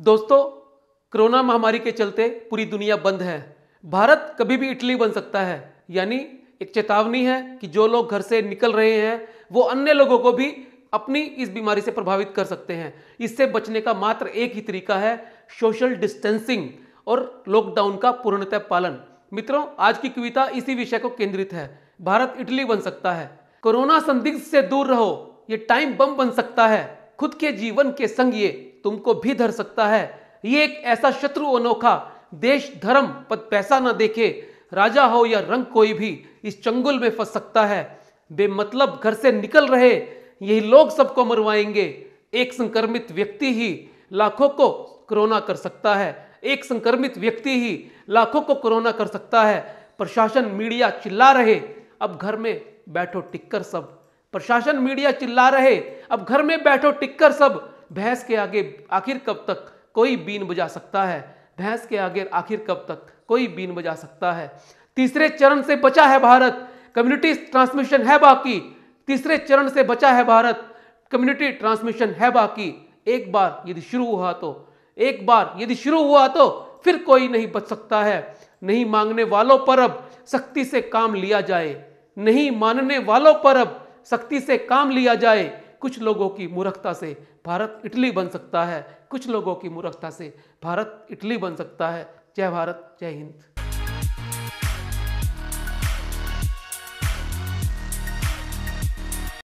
दोस्तों कोरोना महामारी के चलते पूरी दुनिया बंद है भारत कभी भी इटली बन सकता है यानी एक चेतावनी है कि जो लोग घर से निकल रहे हैं वो अन्य लोगों को भी अपनी इस बीमारी से प्रभावित कर सकते हैं इससे बचने का मात्र एक ही तरीका है सोशल डिस्टेंसिंग और लॉकडाउन का पूर्णतः पालन मित्रों आज की कविता इसी विषय को केंद्रित है भारत इटली बन सकता है कोरोना संदिग्ध से दूर रहो ये टाइम बम बन सकता है खुद के जीवन के संग ये तुमको भी धर सकता है ये एक ऐसा शत्रु अनोखा देश धर्म पद पैसा न देखे राजा हो या रंग कोई भी इस चंगुल में फंस सकता है बेमतलब घर से निकल रहे यही लोग सबको मरवाएंगे एक संक्रमित व्यक्ति ही लाखों को कोरोना कर सकता है एक संक्रमित व्यक्ति ही लाखों को कोरोना कर सकता है प्रशासन मीडिया चिल्ला रहे अब घर में बैठो टिक्कर सब प्रशासन मीडिया चिल्ला रहे अब घर में बैठो टिक्कर सब भैंस के आगे आखिर कब तक कोई बीन बजा सकता है भैंस के आगे आखिर कब तक कोई बीन बजा सकता है तीसरे चरण से बचा है भारत कम्युनिटी ट्रांसमिशन है बाकी तीसरे चरण से बचा है भारत कम्युनिटी ट्रांसमिशन है बाकी एक बार यदि शुरू हुआ तो एक बार यदि शुरू हुआ तो फिर कोई नहीं बच सकता है नहीं मांगने वालों पर अब सख्ती से काम लिया जाए नहीं मानने वालों पर अब सख्ती से काम लिया जाए कुछ लोगों की मूर्खता से भारत इटली बन सकता है कुछ लोगों की मूर्खता से भारत इटली बन सकता है जय भारत जय हिंद